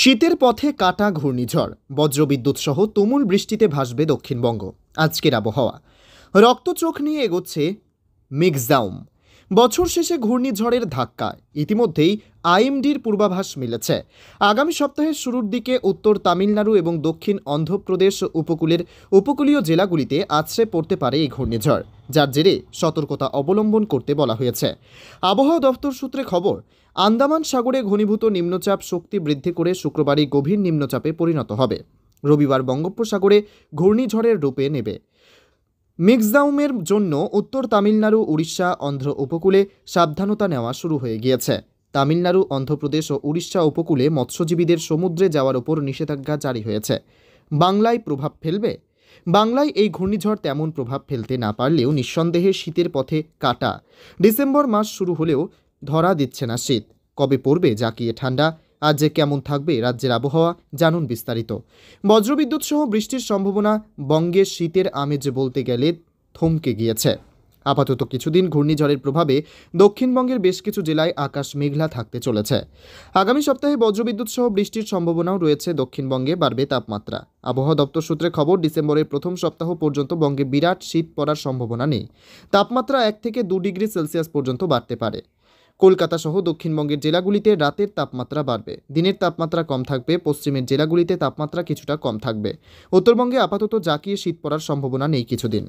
শীতের পথে কাটা ঘূর্ণিঝড় বজ্রবিদ্যুৎ সহ তুমুল বৃষ্টিতে ভাসবে দক্ষিণবঙ্গ আজকের আবহাওয়া রক্তচোখ নিয়ে এগোচ্ছে মিক্সাউম বছর শেষে ঘূর্ণিঝড়ের ধাক্কা ইতিমধ্যেই আইএমডির পূর্বাভাস মিলেছে আগামী সপ্তাহের শুরুর দিকে উত্তর তামিলনাড়ু এবং দক্ষিণ অন্ধ্রপ্রদেশ উপকূলের উপকূলীয় জেলাগুলিতে আছড়ে পড়তে পারে এই ঘূর্ণিঝড় যার জেরে সতর্কতা অবলম্বন করতে বলা হয়েছে আবহাওয়া দপ্তর সূত্রে খবর আন্দামান সাগরে ঘনীভূত নিম্নচাপ শক্তি বৃদ্ধি করে শুক্রবারই গভীর নিম্নচাপে পরিণত হবে রবিবার বঙ্গোপসাগরে ঘূর্ণিঝড়ের রূপে নেবে মিক্সদাউমের জন্য উত্তর তামিলনাড়ু উড়িষ্যা অন্ধ্র উপকূলে সাবধানতা নেওয়া শুরু হয়ে গিয়েছে তামিলনাড়ু অন্ধ্রপ্রদেশ ও উড়িষ্যা উপকূলে মৎস্যজীবীদের সমুদ্রে যাওয়ার ওপর নিষেধাজ্ঞা জারি হয়েছে বাংলায় প্রভাব ফেলবে বাংলায় এই ঘূর্ণিঝড় তেমন প্রভাব ফেলতে না পারলেও নিঃসন্দেহে শীতের পথে কাটা ডিসেম্বর মাস শুরু হলেও ধরা দিচ্ছে না শীত কবে পড়বে জাকিয়ে ঠান্ডা আজ কেমন থাকবে রাজ্যের আবহাওয়া জানুন বিস্তারিত বজ্রবিদ্যুৎ সহ বৃষ্টির সম্ভাবনা বঙ্গে শীতের আমেজ বলতে গেলে থমকে গিয়েছে আপাতত কিছুদিন ঘূর্ণিঝড়ের প্রভাবে দক্ষিণবঙ্গের বেশ কিছু জেলায় আকাশ মেঘলা থাকতে চলেছে আগামী সপ্তাহে বজ্রবিদ্যুৎ সহ বৃষ্টির সম্ভাবনাও রয়েছে দক্ষিণবঙ্গে বাড়বে তাপমাত্রা আবহাওয়া দপ্তর সূত্রে খবর ডিসেম্বরের প্রথম সপ্তাহ পর্যন্ত বঙ্গে বিরাট শীত পড়ার সম্ভাবনা নেই তাপমাত্রা এক থেকে দু ডিগ্রি সেলসিয়াস পর্যন্ত বাড়তে পারে কলকাতা সহ দক্ষিণবঙ্গের জেলাগুলিতে রাতের তাপমাত্রা বাড়বে দিনের তাপমাত্রা কম থাকবে পশ্চিমের জেলাগুলিতে তাপমাত্রা কিছুটা কম থাকবে উত্তরবঙ্গে আপাতত জাকিয়ে শীত পড়ার সম্ভাবনা নেই কিছুদিন